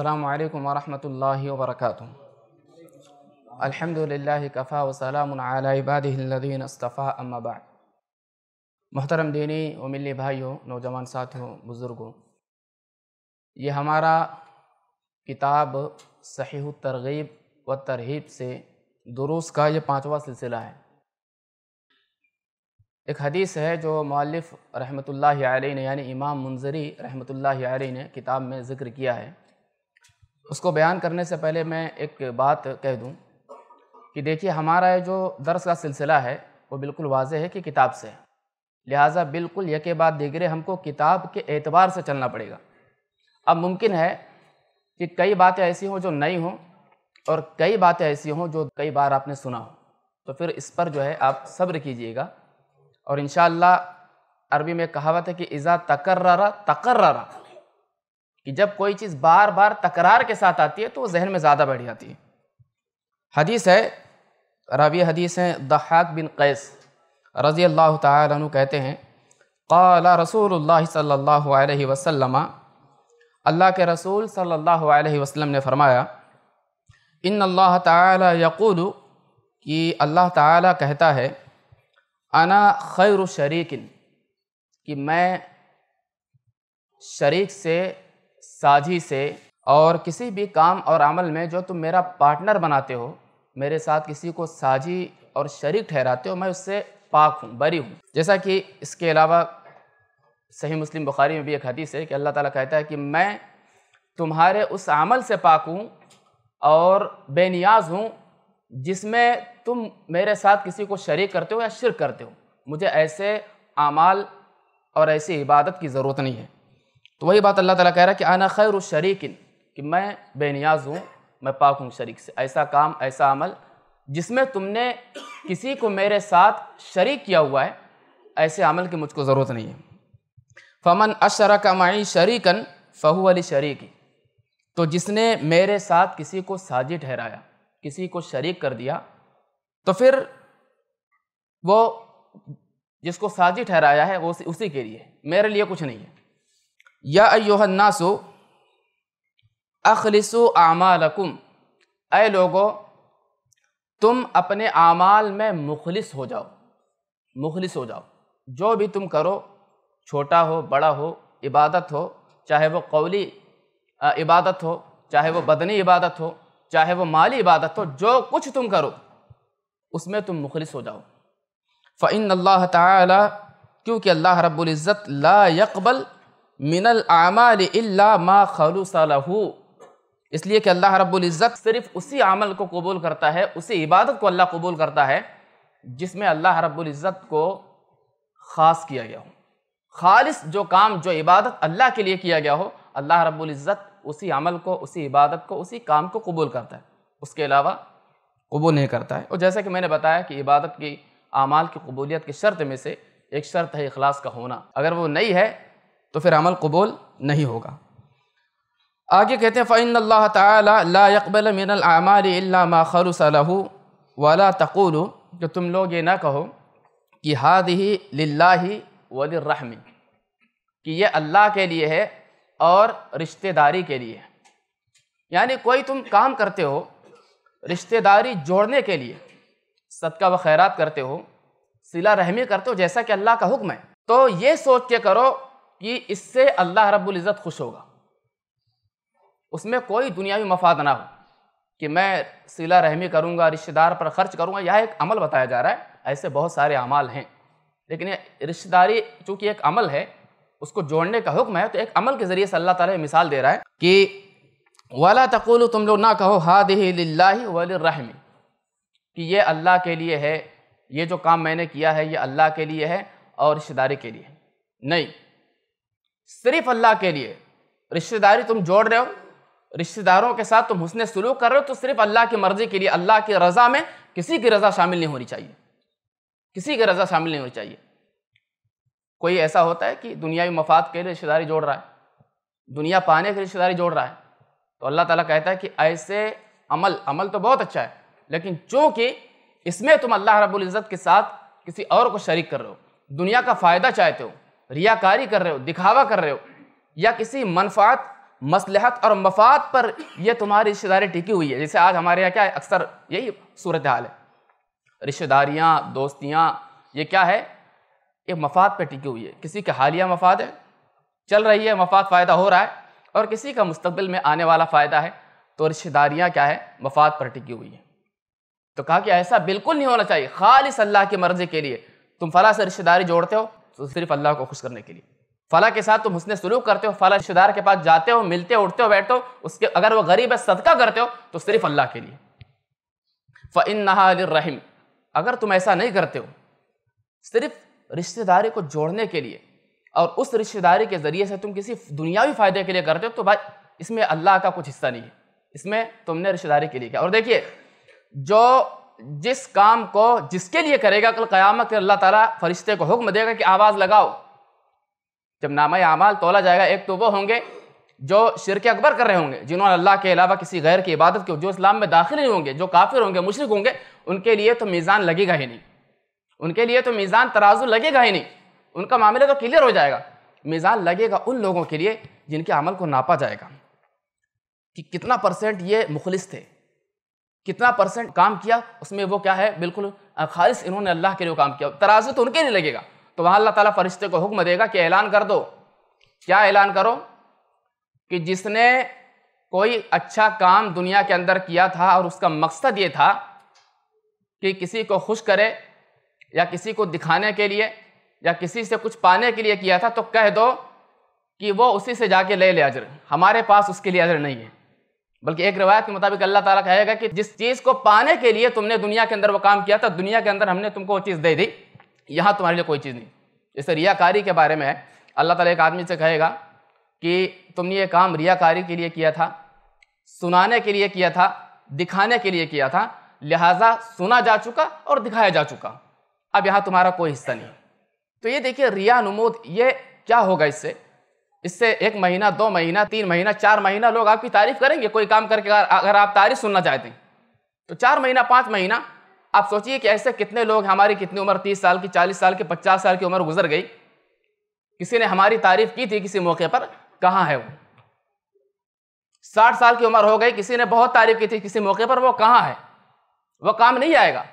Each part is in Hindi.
अल्लाम वरहमल वर्क अलहमदिल्ला कफ़ा वसलामबादीन अस्तफ़ा अम्माबा मोहतरम दीनी व मिली भाइयों नौजवान साथियों बुज़ुर्गों ये हमारा किताब सही तरगीब व तरहीब से दुरूस का ये पाँचवा सिलसिला है एक हदीस है जो मौलफ़ रहमतुल्लाह अलैह ने यानी इमाम मुंजरी रहमतुल्लाह अलैह ने किताब में ज़िक्र किया है उसको बयान करने से पहले मैं एक बात कह दूं कि देखिए हमारा जो दर्स का सिलसिला है वो बिल्कुल वाज है कि किताब से लिहाजा बिल्कुल यके बाद दिगरे हमको किताब के एतबार से चलना पड़ेगा अब मुमकिन है कि कई बातें ऐसी हों जो नई हों और कई बातें ऐसी हों जो कई बार आपने सुना हो तो फिर इस पर जो है आप सब्र कीजिएगा और इन अरबी में कहावत है कि इज़ा तकर्रा तकर्रा कि जब कोई चीज़ बार बार तकरार के साथ आती है तो वो जहन में ज़्यादा बैठ जाती है हदीस है रवि हदीस हैं दहाक बिन कैस रज़ी अल्लाह तु कहते हैं कला रसूल सल्ला वसलम अल्लाह के रसूल सल्ला वसलम ने फरमाया इन अल्लाह तकूल कि अल्लाह ताला कहता है अना खैर शरीकिन कि मैं शरीक से साझी से और किसी भी काम और अमल में जो तुम मेरा पार्टनर बनाते हो मेरे साथ किसी को साझी और शरीक ठहराते हो मैं उससे पाक हूँ बरी हूँ जैसा कि इसके अलावा सही मुस्लिम बुखारी में भी एक हदीस है कि अल्लाह ताला कहता है कि मैं तुम्हारे उस अमल से पाक हूँ और बेनियाज हूँ जिसमें तुम मेरे साथ किसी को शरीक करते हो या शिरक करते हो मुझे ऐसे अमाल और ऐसी इबादत की ज़रूरत नहीं है तो वही बात अल्लाह ताला कह रहा है कि आना खैर शरीकिन कि मैं बेनियाज हूँ मैं पाक हूँ शरीक से ऐसा काम ऐसा अमल जिसमें तुमने किसी को मेरे साथ शरीक किया हुआ है ऐसे अमल की मुझको ज़रूरत नहीं है फमन अशर कमाई शरीकन फ़हू अली शरीकी तो जिसने मेरे साथ किसी को साजि ठहराया किसी को शरीक कर दिया तो फिर वो जिसको साजि ठहराया है वो उसी के लिए मेरे लिए कुछ नहीं है या अयोहन्नासु अखलिसु आमालकुम ऐ लोगो तुम अपने आमाल में मुखलिस हो जाओ मुखलिस हो जाओ जो भी तुम करो छोटा हो बड़ा हो इबादत हो चाहे वो कौली इबादत हो चाहे वो बदनी इबादत हो चाहे वो माली इबादत हो जो कुछ तुम करो उसमें तुम मुखलिस हो जाओ फ़ैन अल्लाह ताला क्योंकि अल्लाह रब्बुल इज़्ज़त ला यकबल मिनल आमाल इल्ला मा खलूसलहू इसलिए कि अल्लाह रब्ज़त सिर्फ उसी अमल को कबूल करता है उसी इबादत को अल्लाह कबूल करता है जिसमें अल्लाह रब्ज़त को ख़ास किया गया हो खालिस जो काम जो इबादत अल्लाह के लिए किया गया हो अल्लाह रब्ज़त उसी अमल को उसी इबादत को उसी काम को कबूल करता है उसके अलावा कबूल नहीं करता है और जैसा कि मैंने बताया कि इबादत की अमाल की कबूलियत की शर्त में से एक शर्त है अखलास का होना अगर वो नहीं है तो फिर अमल कबूल नहीं होगा आगे कहते हैं फ़ैन अल्लाह तकबल मिनल वाला तकुल कि तुम लोग ये ना कहो कि हाद ही लाला कि ये अल्लाह के लिए है और रिश्तेदारी के लिए यानी कोई तुम काम करते हो रिश्तेदारी जोड़ने के लिए सदका व खैरात करते हो सिला रहमी करते हो जैसा कि अल्लाह का हुक्म है तो ये सोच के करो कि इससे अल्लाह रब्बुल इज़्ज़त खुश होगा उसमें कोई दुनियावी मफाद ना हो कि मैं सिला रहमी करूँगा रिश्तेदार पर खर्च करूँगा यह एक अमल बताया जा रहा है ऐसे बहुत सारे अमाल हैं लेकिन रिश्तेदारी चूँकि एक अमल है उसको जोड़ने का हुक्म है तो एक अमल के ज़रिए से अल्लाह ताला मिसाल दे रहा है कि वाला तकुल तुम लोग ना कहो हाद ला वलरहमी कि ये अल्लाह के लिए है ये जो काम मैंने किया है ये अल्लाह के लिए है और रिश्तेदारी के लिए नहीं सिर्फ अल्लाह के लिए रिश्तेदारी तुम जोड़ रहे हो रिश्तेदारों के साथ तुम हुसन सलूक कर रहे हो तो सिर्फ अल्लाह की मर्ज़ी के लिए अल्लाह की रज़ा में किसी की रज़ा शामिल नहीं होनी चाहिए किसी की रज़ा शामिल नहीं होनी चाहिए कोई ऐसा होता है कि दुनियावी मफाद के लिए रिश्तेदारी जोड़ रहा है दुनिया पाने की रिश्तेदारी जोड़ रहा है तो अल्लाह ताला कहता है कि ऐसे अमल अमल तो बहुत अच्छा है लेकिन चूँकि इसमें तुम अल्लाह रबुल्ज़त के साथ किसी और को शरीक कर रहे हो दुनिया का फ़ायदा चाहते हो रियाकारी कर रहे हो दिखावा कर रहे हो या किसी मनफात मसलहत और मफाद पर यह तुम्हारी रिश्तेदारी टिकी हुई है जैसे आज हमारे यहाँ क्या है अक्सर यही सूरत हाल है रिश्तेदारियाँ दोस्तियाँ ये क्या है ये मफाद पर टिकी हुई है किसी का हालिया मफाद है चल रही है मफाद फ़ायदा हो रहा है और किसी का मुस्तबिल में आने वाला फ़ायदा है तो रिश्तेदारियाँ क्या है मफाद पर टिकी हुई है तो कहा कि ऐसा बिल्कुल नहीं होना चाहिए खालिस अल्लाह की मर्ज़ी के लिए तुम फला से रिश्तेदारी जोड़ते हो तो सिर्फ अल्लाह को खुश करने के लिए फला के साथ तुम हसन सलूक करते हो फला रिश्तेदार के पास जाते हो मिलते हो उठते हो बैठते हो उसके अगर वो गरीब है सदका करते हो तो सिर्फ अल्लाह के लिए फ़िन नहाम अगर तुम ऐसा नहीं करते हो सिर्फ रिश्तेदारी को जोड़ने के लिए और उस रिश्तेदारी के ज़रिए से तुम किसी दुनियावी फ़ायदे के लिए करते हो तो भाई इसमें अल्लाह का कुछ हिस्सा नहीं है इसमें तुमने रिश्तेदारी के लिए किया और देखिए जो जिस काम को जिसके लिए करेगा कल क़यामत अल्लाह ताला फरिश्ते को हुक्म देगा कि आवाज़ लगाओ जब नामा अमाल तोला जाएगा एक तो वो होंगे जो शिरक अकबर कर रहे होंगे जिन्होंने अल्लाह के अलावा किसी गैर की इबादत की जो इस्लाम में दाखिल नहीं होंगे जो काफिर होंगे मुशरक होंगे उनके लिए तो मीज़ान लगेगा ही नहीं उनके लिए तो मीज़ान तराजू लगेगा ही नहीं उनका मामला तो क्लियर हो जाएगा मीज़ान लगेगा उन लोगों के लिए जिनके अमल को नापा जाएगा कि कितना परसेंट ये मुखलिस थे कितना परसेंट काम किया उसमें वो क्या है बिल्कुल खालिश इन्होंने अल्लाह के लिए काम किया तराजू तो उनके लिए लगेगा तो वहाँ अल्लाह ताला फरिश्ते को हुक्म देगा कि ऐलान कर दो क्या ऐलान करो कि जिसने कोई अच्छा काम दुनिया के अंदर किया था और उसका मकसद ये था कि किसी को खुश करे या किसी को दिखाने के लिए या किसी से कुछ पाने के लिए किया था तो कह दो कि वो उसी से जाके ले ले अजर हमारे पास उसके लिए अजर नहीं है बल्कि एक रिवायत के मुताबिक अल्लाह ताला कहेगा कि जिस चीज़ को पाने के लिए तुमने दुनिया के अंदर वो काम किया था दुनिया के अंदर हमने तुमको वो चीज़ दे दी यहाँ तुम्हारे लिए कोई चीज़ नहीं जैसे रियाकारी के बारे में है अल्लाह ताला एक आदमी से कहेगा कि तुमने ये काम रियाकारी के लिए किया था सुनाने के लिए किया था दिखाने के लिए किया था लिहाजा सुना जा चुका और दिखाया जा चुका अब यहाँ तुम्हारा कोई हिस्सा नहीं तो ये देखिए रिया नमूद ये क्या होगा इससे इससे एक महीना दो महीना तीन महीना चार महीना लोग आपकी तारीफ करेंगे कोई काम करके अगर आप तारीफ सुनना चाहते हैं तो चार महीना पाँच महीना आप सोचिए कि ऐसे कितने लोग हमारी कितनी उम्र तीस साल की चालीस साल की पचास साल की उम्र गुजर गई किसी ने हमारी तारीफ की थी किसी मौके पर कहाँ है वो साठ साल की उम्र हो गई किसी ने बहुत तारीफ की थी किसी मौके पर वो कहाँ है वह काम नहीं आएगा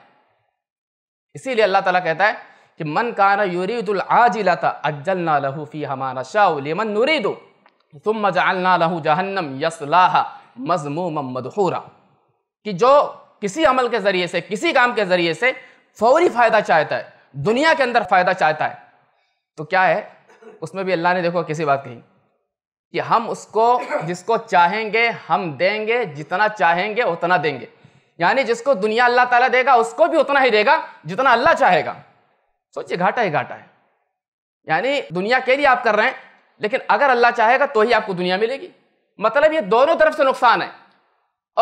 इसीलिए अल्लाह ताला कहता है कि मन काना युरीदुल आजिला था अज्जल ना लहू फ़ी हमारा मन नुरीदो तुम मजालना लहू जहन्नम यसलाहा मजमूम मदहूरा कि जो किसी अमल के ज़रिए से किसी काम के ज़रिए से फौरी फ़ायदा चाहता है दुनिया के अंदर फ़ायदा चाहता है तो क्या है उसमें भी अल्लाह ने देखो किसी बात कही कि हम उसको जिसको चाहेंगे हम देंगे जितना चाहेंगे उतना देंगे यानी जिसको दुनिया अल्लाह ताला देगा उसको भी उतना ही देगा जितना अल्लाह चाहेगा सोचिए घाटा ही घाटा है यानी दुनिया के लिए आप कर रहे हैं लेकिन अगर अल्लाह चाहेगा तो ही आपको दुनिया मिलेगी मतलब ये दोनों तरफ से नुकसान है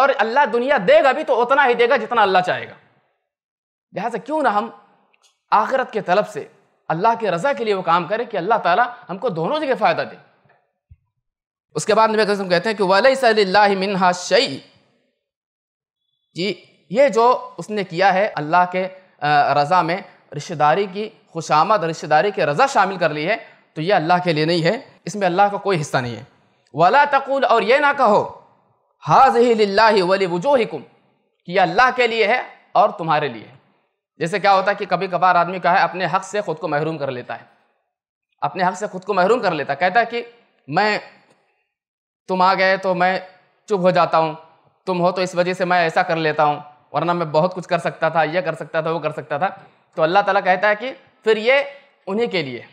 और अल्लाह दुनिया देगा भी तो उतना ही देगा जितना अल्लाह चाहेगा लिहाजा क्यों ना हम आखिरत के तलब से अल्लाह के रज़ा के लिए वो काम करें कि अल्लाह ताला हमको दोनों जगह फ़ायदा दे उसके बाद नबी कसम कहते हैं कि वलई सल्ला मिनहा शई जी ये जो उसने किया है अल्लाह के रज़ा में रिश्तेदारी की खुशामद रिश्तेदारी की रज़ा शामिल कर ली है तो ये अल्लाह के लिए नहीं है इसमें अल्लाह का कोई हिस्सा नहीं है वाला तकुल और ये ना कहो हाज ही वली वजूहिकुम कि यह अल्लाह के लिए है और तुम्हारे लिए जैसे क्या होता है कि कभी कभार आदमी कहा है अपने हक़ से ख़ुद को महरूम कर लेता है अपने हक़ से ख़ुद को महरूम कर लेता है कहता है कि मैं तुम आ गए तो मैं चुप हो जाता हूँ तुम हो तो इस वजह से मैं ऐसा कर लेता हूँ वरना मैं बहुत कुछ कर सकता था यह कर सकता था वो कर सकता था तो अल्लाह ताला कहता है कि फिर ये उन्हीं के लिए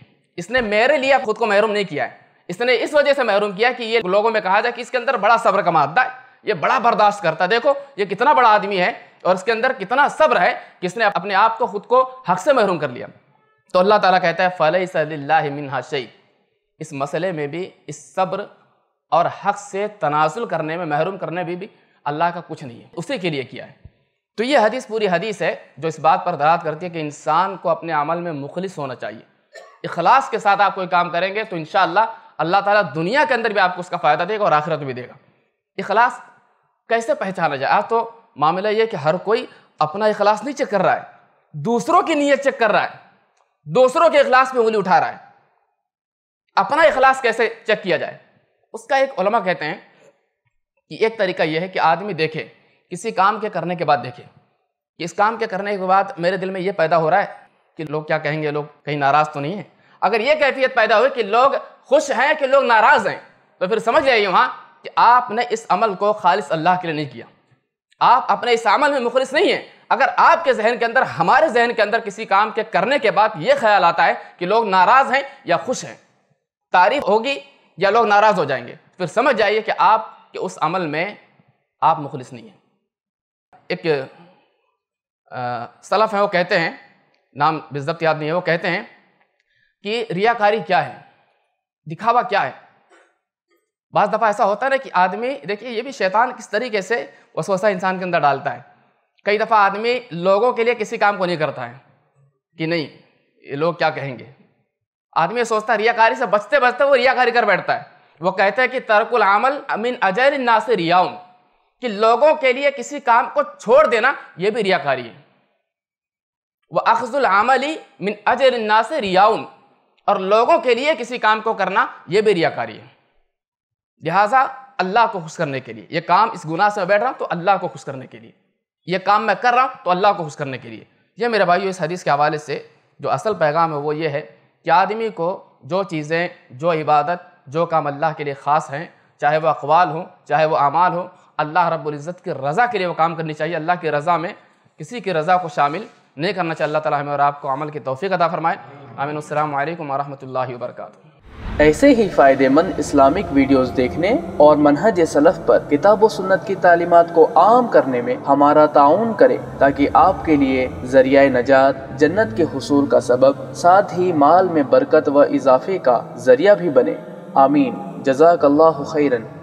इसने मेरे लिए खुद को महरूम नहीं किया है इसने इस वजह से महरूम किया कि ये लोगों में कहा जाए कि इसके अंदर बड़ा सब्र का मादा है ये बड़ा बर्दाश्त करता है देखो ये कितना बड़ा आदमी है और इसके अंदर कितना सब्र है कि इसने अपने आप को खुद को हक से महरूम कर लिया तो अल्लाह ताला कहता है फ़ल सल्लामिन हाशई इस मसले में भी इस सब्र और हक से तनाजुल करने में महरूम करने में भी, भी अल्लाह का कुछ नहीं है उसी के लिए किया है तो ये हदीस पूरी हदीस है जो इस बात पर दरात करती है कि इंसान को अपने अमल में मुखलिस होना चाहिए इखलास के साथ आप कोई काम करेंगे तो इन अल्लाह ताला दुनिया के अंदर भी आपको उसका फ़ायदा देगा और आखिरत भी देगा इखलास कैसे पहचाना जाए आज तो मामला ये कि हर कोई अपना इखलास नहीं चेक कर रहा है दूसरों की नीयत चेक कर रहा है दूसरों के अखलास में उंगली उठा रहा है अपना इखलास कैसे चेक किया जाए उसका एक कहते हैं कि एक तरीका यह है कि आदमी देखे किसी काम के करने के बाद देखिए इस काम के करने के बाद मेरे दिल में ये पैदा हो रहा है कि लोग क्या कहेंगे लोग कहीं नाराज़ तो नहीं है अगर ये कैफियत पैदा हुई कि लोग खुश हैं कि लोग नाराज़ हैं तो फिर समझ जाइए वहाँ कि आपने इस अमल को खालिस अल्लाह के लिए नहीं किया आप अपने इस अमल में मुखलिस नहीं हैं अगर आपके जहन के अंदर हमारे जहन के अंदर किसी काम के करने के बाद ये ख्याल आता है कि लोग नाराज़ हैं या खुश हैं तारीफ होगी या लोग नाराज़ हो जाएंगे फिर समझ जाइए कि आपके उस अमल में आप मुखलिस नहीं हैं एक सलफ़ हैं वो कहते हैं नाम बिजब्त याद नहीं है वो कहते हैं कि रियाकारी क्या है दिखावा क्या है बज दफ़ा ऐसा होता है ना कि आदमी देखिए ये भी शैतान किस तरीके से वसवसा इंसान के अंदर डालता है कई दफ़ा आदमी लोगों के लिए किसी काम को नहीं करता है कि नहीं ये लोग क्या कहेंगे आदमी सोचता है रियाकारी से बचते बचते वो रियाकारी कर बैठता है वो कहते हैं कि तरकुल आमल अमीन ना नासिर रियाउन कि लोगों के लिए किसी काम को छोड़ देना यह भी रियाकारी है वह अखजुल आमली मिन अजर ना से रियाउन और लोगों के लिए किसी काम को करना यह भी रियाकारी है लिहाजा अल्लाह को खुश करने के लिए यह काम इस गुनाह से मैं बैठ रहा हूँ तो अल्लाह को खुश करने के लिए यह काम मैं कर रहा हूँ तो अल्लाह को खुश करने के लिए यह मेरे भाई इस हदीस के हवाले से जो असल पैगाम है वो ये है कि आदमी को जो चीज़ें जो इबादत जो काम अल्लाह के लिए ख़ास हैं चाहे वह अकवाल हों चाहे वह अमाल हों अल्लाह रब्ज़त की रज़ा के लिए वो काम करनी चाहिए अल्लाह की रज़ा में किसी की रज़ा को शामिल नहीं करना चाहिए अल्लाह ताला हमें और आपको अमल की तोफ़ी अदा फ़रमाए आमिन अल्लाम वरहमल वर्क ऐसे ही फ़ायदेमंद इस्लामिक वीडियोस देखने और मनहज सलफ़ पर किताब सुन्नत की तालीमत को आम करने में हमारा ताउन करें ताकि आपके लिए जरिया नजात जन्नत के हसूल का सबब साथ ही माल में बरकत व इजाफे का जरिया भी बने आमीन जजाक खैरन